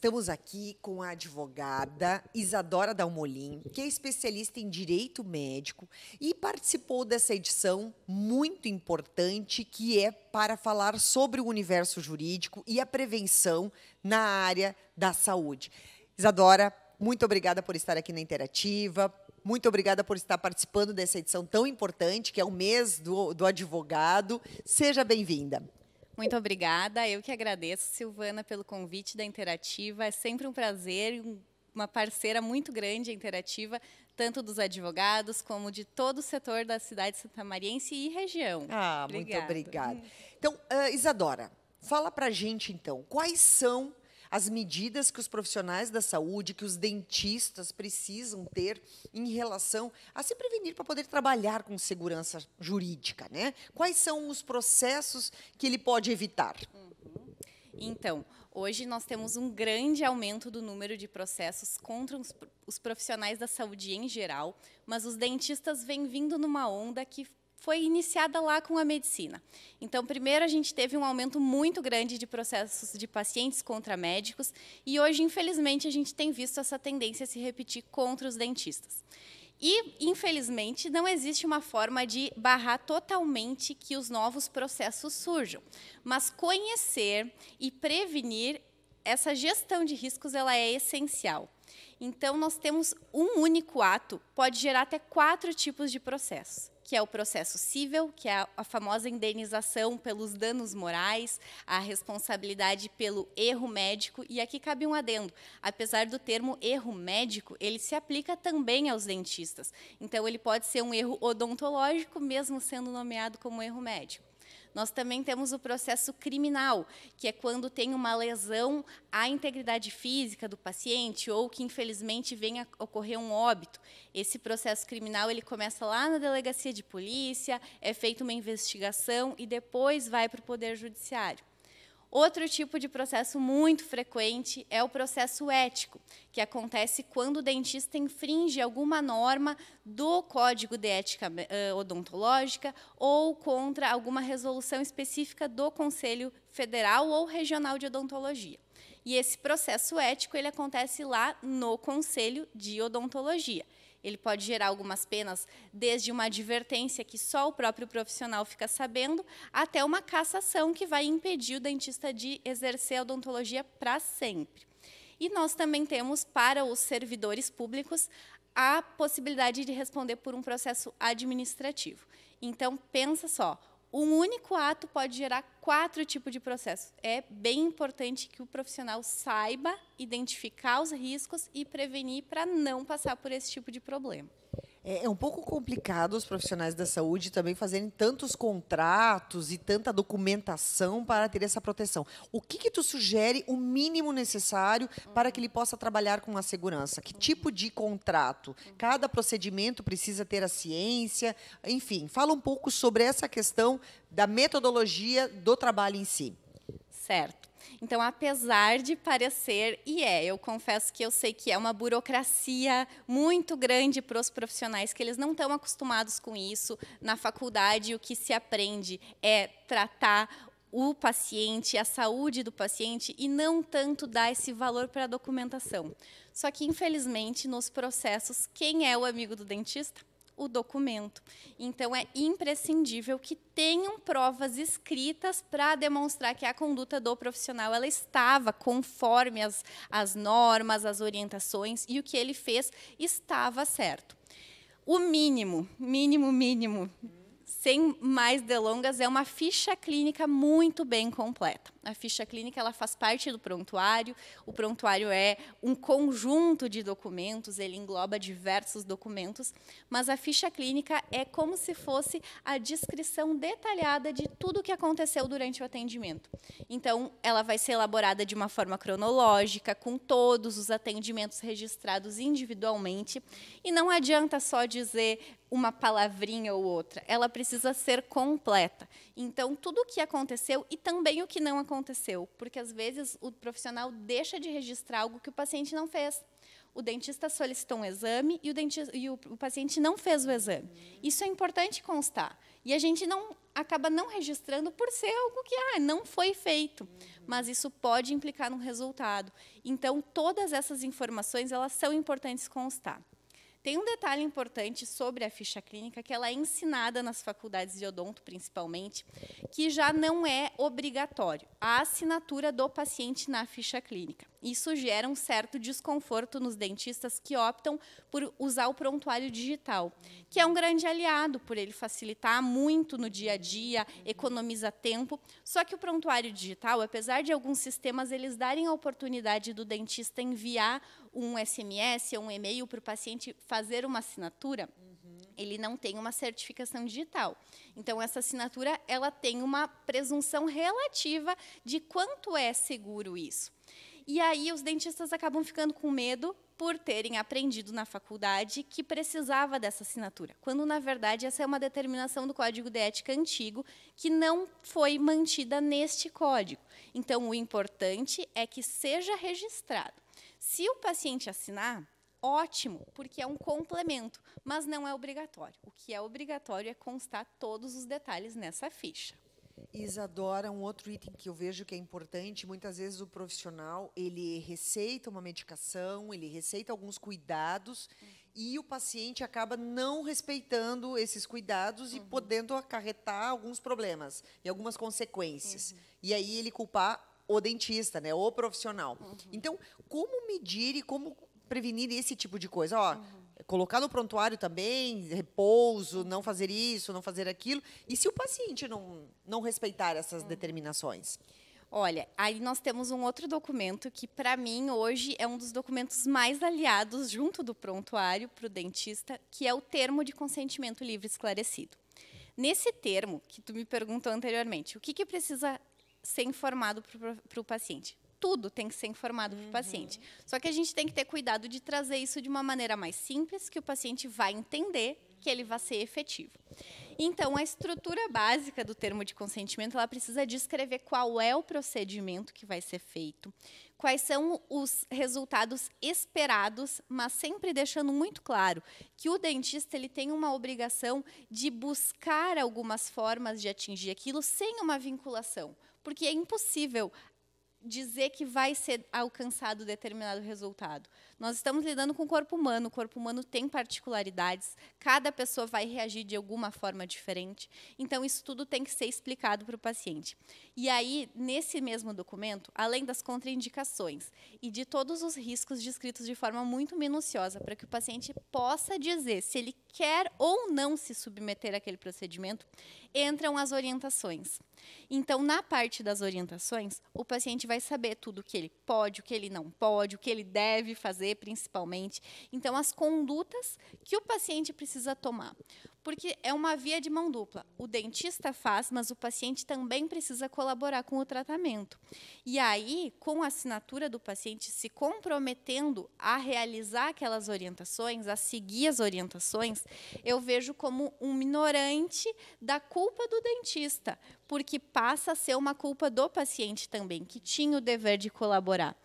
Estamos aqui com a advogada Isadora Dalmolin, que é especialista em direito médico e participou dessa edição muito importante que é para falar sobre o universo jurídico e a prevenção na área da saúde. Isadora, muito obrigada por estar aqui na Interativa. Muito obrigada por estar participando dessa edição tão importante, que é o mês do, do advogado. Seja bem-vinda. Muito obrigada. Eu que agradeço, Silvana, pelo convite da Interativa. É sempre um prazer e uma parceira muito grande, a Interativa, tanto dos advogados como de todo o setor da cidade santamariense e região. Ah, obrigada. muito obrigada. Então, uh, Isadora, fala para gente, então, quais são as medidas que os profissionais da saúde, que os dentistas precisam ter em relação a se prevenir para poder trabalhar com segurança jurídica, né? Quais são os processos que ele pode evitar? Uhum. Então, hoje nós temos um grande aumento do número de processos contra os profissionais da saúde em geral, mas os dentistas vêm vindo numa onda que foi iniciada lá com a medicina. Então, primeiro a gente teve um aumento muito grande de processos de pacientes contra médicos e hoje, infelizmente, a gente tem visto essa tendência se repetir contra os dentistas. E, infelizmente, não existe uma forma de barrar totalmente que os novos processos surjam, mas conhecer e prevenir essa gestão de riscos ela é essencial. Então, nós temos um único ato, pode gerar até quatro tipos de processos que é o processo civil, que é a famosa indenização pelos danos morais, a responsabilidade pelo erro médico, e aqui cabe um adendo. Apesar do termo erro médico, ele se aplica também aos dentistas. Então ele pode ser um erro odontológico mesmo sendo nomeado como erro médico. Nós também temos o processo criminal, que é quando tem uma lesão à integridade física do paciente ou que, infelizmente, venha ocorrer um óbito. Esse processo criminal ele começa lá na delegacia de polícia, é feita uma investigação e depois vai para o Poder Judiciário. Outro tipo de processo muito frequente é o processo ético, que acontece quando o dentista infringe alguma norma do Código de Ética eh, Odontológica ou contra alguma resolução específica do Conselho Federal ou Regional de Odontologia. E esse processo ético ele acontece lá no Conselho de Odontologia. Ele pode gerar algumas penas, desde uma advertência que só o próprio profissional fica sabendo, até uma cassação que vai impedir o dentista de exercer a odontologia para sempre. E nós também temos para os servidores públicos a possibilidade de responder por um processo administrativo. Então pensa só, um único ato pode gerar quatro tipos de processos. É bem importante que o profissional saiba identificar os riscos e prevenir para não passar por esse tipo de problema. É, é um pouco complicado os profissionais da saúde também fazerem tantos contratos e tanta documentação para ter essa proteção. O que, que tu sugere o mínimo necessário para que ele possa trabalhar com a segurança? Que tipo de contrato? Cada procedimento precisa ter a ciência? Enfim, fala um pouco sobre essa questão da metodologia do trabalho em si certo? Então, apesar de parecer, e é, eu confesso que eu sei que é uma burocracia muito grande para os profissionais, que eles não estão acostumados com isso. Na faculdade, o que se aprende é tratar o paciente, a saúde do paciente, e não tanto dar esse valor para a documentação. Só que, infelizmente, nos processos, quem é o amigo do dentista? o documento. Então, é imprescindível que tenham provas escritas para demonstrar que a conduta do profissional ela estava conforme as, as normas, as orientações e o que ele fez estava certo. O mínimo, mínimo, mínimo, sem mais delongas, é uma ficha clínica muito bem completa. A ficha clínica ela faz parte do prontuário. O prontuário é um conjunto de documentos, ele engloba diversos documentos, mas a ficha clínica é como se fosse a descrição detalhada de tudo o que aconteceu durante o atendimento. Então, ela vai ser elaborada de uma forma cronológica, com todos os atendimentos registrados individualmente, e não adianta só dizer uma palavrinha ou outra. Ela precisa ser completa. Então, tudo o que aconteceu e também o que não aconteceu aconteceu, porque às vezes o profissional deixa de registrar algo que o paciente não fez. O dentista solicitou um exame e o, dentista, e o, o paciente não fez o exame. Isso é importante constar. E a gente não acaba não registrando por ser algo que ah, não foi feito, mas isso pode implicar no resultado. Então, todas essas informações elas são importantes constar. Tem um detalhe importante sobre a ficha clínica, que ela é ensinada nas faculdades de odonto, principalmente, que já não é obrigatório a assinatura do paciente na ficha clínica. Isso gera um certo desconforto nos dentistas que optam por usar o prontuário digital, que é um grande aliado por ele facilitar muito no dia a dia, economiza tempo. Só que o prontuário digital, apesar de alguns sistemas eles darem a oportunidade do dentista enviar um SMS ou um e-mail para o paciente fazer uma assinatura, ele não tem uma certificação digital. Então essa assinatura ela tem uma presunção relativa de quanto é seguro isso. E aí os dentistas acabam ficando com medo por terem aprendido na faculdade que precisava dessa assinatura, quando na verdade essa é uma determinação do Código de Ética antigo que não foi mantida neste código. Então, o importante é que seja registrado. Se o paciente assinar, ótimo, porque é um complemento, mas não é obrigatório. O que é obrigatório é constar todos os detalhes nessa ficha. Isadora, um outro item que eu vejo que é importante, muitas vezes o profissional, ele receita uma medicação, ele receita alguns cuidados uhum. e o paciente acaba não respeitando esses cuidados uhum. e podendo acarretar alguns problemas e algumas consequências. Uhum. E aí ele culpar o dentista, né, o profissional. Uhum. Então, como medir e como prevenir esse tipo de coisa? Ó, uhum colocar no prontuário também, repouso, não fazer isso, não fazer aquilo. E se o paciente não, não respeitar essas uhum. determinações? Olha, aí nós temos um outro documento que, para mim, hoje é um dos documentos mais aliados junto do prontuário para o dentista, que é o termo de consentimento livre esclarecido. Nesse termo, que tu me perguntou anteriormente, o que, que precisa ser informado para o paciente? tudo tem que ser informado para o uhum. paciente. Só que a gente tem que ter cuidado de trazer isso de uma maneira mais simples, que o paciente vai entender que ele vai ser efetivo. Então, a estrutura básica do termo de consentimento, ela precisa descrever qual é o procedimento que vai ser feito, quais são os resultados esperados, mas sempre deixando muito claro que o dentista ele tem uma obrigação de buscar algumas formas de atingir aquilo sem uma vinculação, porque é impossível dizer que vai ser alcançado determinado resultado. Nós estamos lidando com o corpo humano, o corpo humano tem particularidades, cada pessoa vai reagir de alguma forma diferente. Então, isso tudo tem que ser explicado para o paciente. E aí, nesse mesmo documento, além das contraindicações e de todos os riscos descritos de forma muito minuciosa, para que o paciente possa dizer se ele quer ou não se submeter àquele procedimento, entram as orientações. Então, na parte das orientações, o paciente vai saber tudo o que ele pode, o que ele não pode, o que ele deve fazer fazer, principalmente. Então, as condutas que o paciente precisa tomar. Porque é uma via de mão dupla. O dentista faz, mas o paciente também precisa colaborar com o tratamento. E aí, com a assinatura do paciente se comprometendo a realizar aquelas orientações, a seguir as orientações, eu vejo como um minorante da culpa do dentista, porque passa a ser uma culpa do paciente também, que tinha o dever de colaborar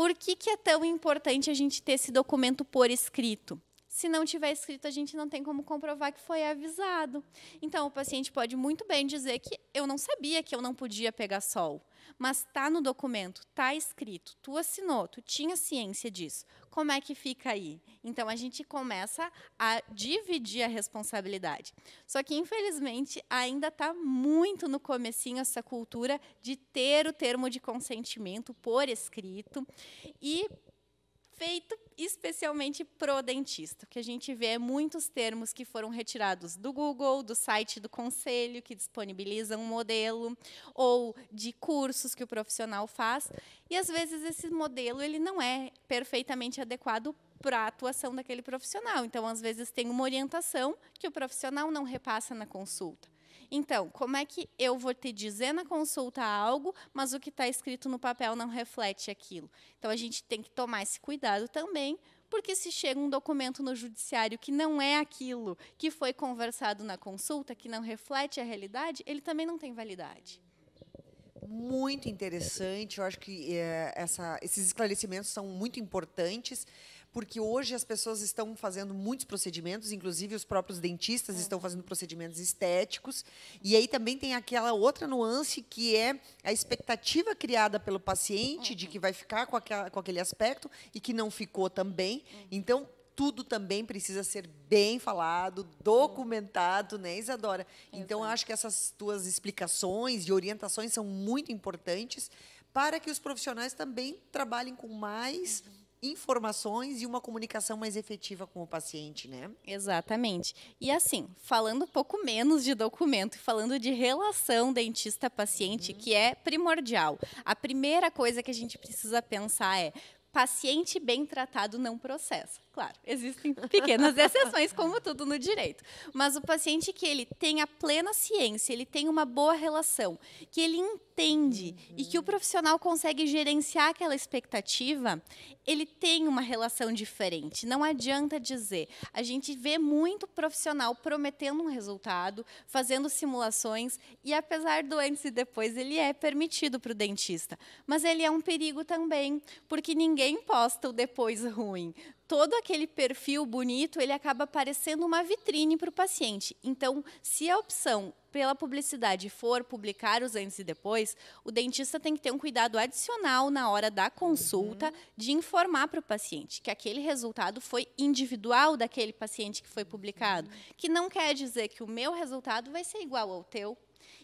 por que, que é tão importante a gente ter esse documento por escrito? Se não tiver escrito, a gente não tem como comprovar que foi avisado. Então, o paciente pode muito bem dizer que eu não sabia que eu não podia pegar sol, mas está no documento, está escrito, tu assinou, tu tinha ciência disso. Como é que fica aí? Então, a gente começa a dividir a responsabilidade. Só que, infelizmente, ainda está muito no comecinho essa cultura de ter o termo de consentimento por escrito e feito especialmente pro dentista. O que a gente vê é muitos termos que foram retirados do Google, do site do conselho, que disponibiliza um modelo, ou de cursos que o profissional faz. E, às vezes, esse modelo ele não é perfeitamente adequado para a atuação daquele profissional. Então, às vezes, tem uma orientação que o profissional não repassa na consulta. Então, como é que eu vou te dizer na consulta algo, mas o que está escrito no papel não reflete aquilo? Então, a gente tem que tomar esse cuidado também, porque se chega um documento no judiciário que não é aquilo que foi conversado na consulta, que não reflete a realidade, ele também não tem validade. Muito interessante, eu acho que é, essa, esses esclarecimentos são muito importantes porque hoje as pessoas estão fazendo muitos procedimentos, inclusive os próprios dentistas é. estão fazendo procedimentos estéticos. E aí também tem aquela outra nuance que é a expectativa criada pelo paciente de que vai ficar com, aquela, com aquele aspecto e que não ficou também. É. Então, tudo também precisa ser bem falado, documentado, né, Isadora? Então, Exato. Então, acho que essas tuas explicações e orientações são muito importantes para que os profissionais também trabalhem com mais uhum informações e uma comunicação mais efetiva com o paciente, né? Exatamente. E assim, falando um pouco menos de documento, falando de relação dentista-paciente, uhum. que é primordial. A primeira coisa que a gente precisa pensar é paciente bem tratado não processa. Claro, existem pequenas exceções, como tudo no direito. Mas o paciente que ele tem a plena ciência, ele tem uma boa relação, que ele entende uhum. e que o profissional consegue gerenciar aquela expectativa, ele tem uma relação diferente. Não adianta dizer. A gente vê muito profissional prometendo um resultado, fazendo simulações, e apesar do antes e depois, ele é permitido para o dentista. Mas ele é um perigo também, porque ninguém ninguém posta o depois ruim. Todo aquele perfil bonito, ele acaba parecendo uma vitrine para o paciente. Então, se a opção pela publicidade for publicar os antes e depois, o dentista tem que ter um cuidado adicional na hora da consulta uhum. de informar para o paciente que aquele resultado foi individual daquele paciente que foi publicado, uhum. que não quer dizer que o meu resultado vai ser igual ao teu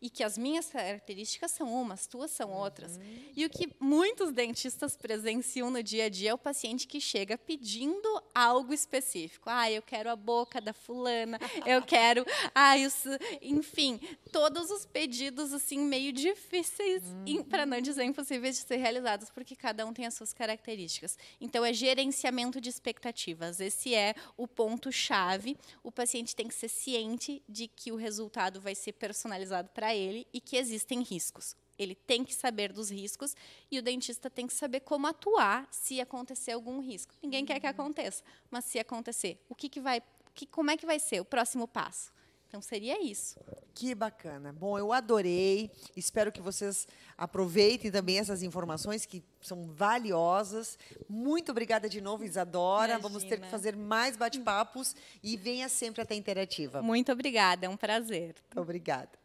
e que as minhas características são umas, as tuas são uhum. outras. Uhum. E o que muitos dentistas presenciam no dia a dia é o paciente que chega pedindo algo específico. Ah, eu quero a boca da fulana, eu quero, ah, isso, enfim, todos os pedidos assim meio difíceis, uhum. para não dizer impossíveis de ser realizados, porque cada um tem as suas características. Então é gerenciamento de expectativas. Esse é o ponto chave. O paciente tem que ser ciente de que o resultado vai ser personalizado para ele e que existem riscos. Ele tem que saber dos riscos e o dentista tem que saber como atuar se acontecer algum risco. Ninguém quer que uhum. aconteça, mas se acontecer, o que, que vai, que, como é que vai ser o próximo passo? Então seria isso. Que bacana. Bom, eu adorei. Espero que vocês aproveitem também essas informações que são valiosas. Muito obrigada de novo, Isadora. Imagina. Vamos ter que fazer mais bate-papos e venha sempre até Interativa. Muito obrigada, é um prazer. Obrigada.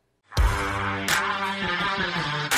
Thank you.